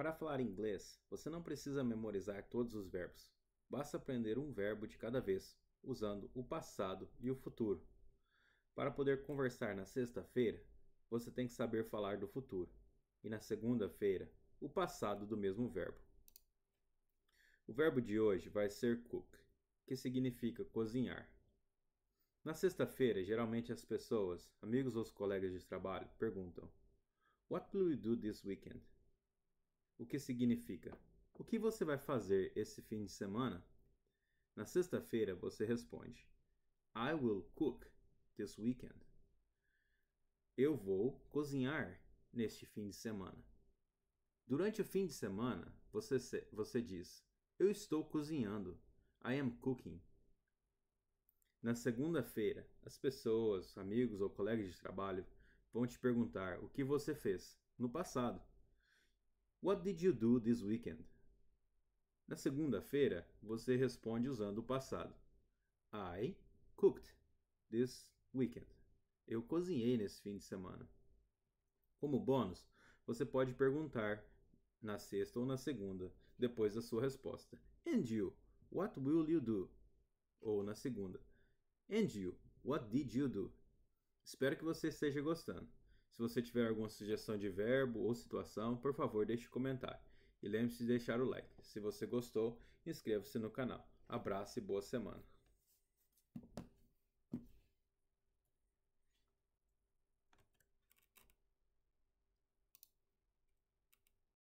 Para falar inglês, você não precisa memorizar todos os verbos. Basta aprender um verbo de cada vez, usando o passado e o futuro. Para poder conversar na sexta-feira, você tem que saber falar do futuro, e na segunda-feira, o passado do mesmo verbo. O verbo de hoje vai ser cook, que significa cozinhar. Na sexta-feira, geralmente as pessoas, amigos ou colegas de trabalho, perguntam: What will you do this weekend? o que significa? O que você vai fazer esse fim de semana? Na sexta-feira você responde: I will cook this weekend. Eu vou cozinhar neste fim de semana. Durante o fim de semana, você, você diz: Eu estou cozinhando. I am cooking. Na segunda-feira, as pessoas, amigos ou colegas de trabalho vão te perguntar o que você fez no passado. What did you do this weekend? Na segunda-feira, você responde usando o passado. I cooked this weekend. Eu cozinhei nesse fim de semana. Como bônus, você pode perguntar na sexta ou na segunda, depois da sua resposta. And you, what will you do? Ou na segunda. And you, what did you do? Espero que você esteja gostando. Se você tiver alguma sugestão de verbo ou situação, por favor, deixe um comentário. E lembre-se de deixar o like. Se você gostou, inscreva-se no canal. Abraço e boa semana.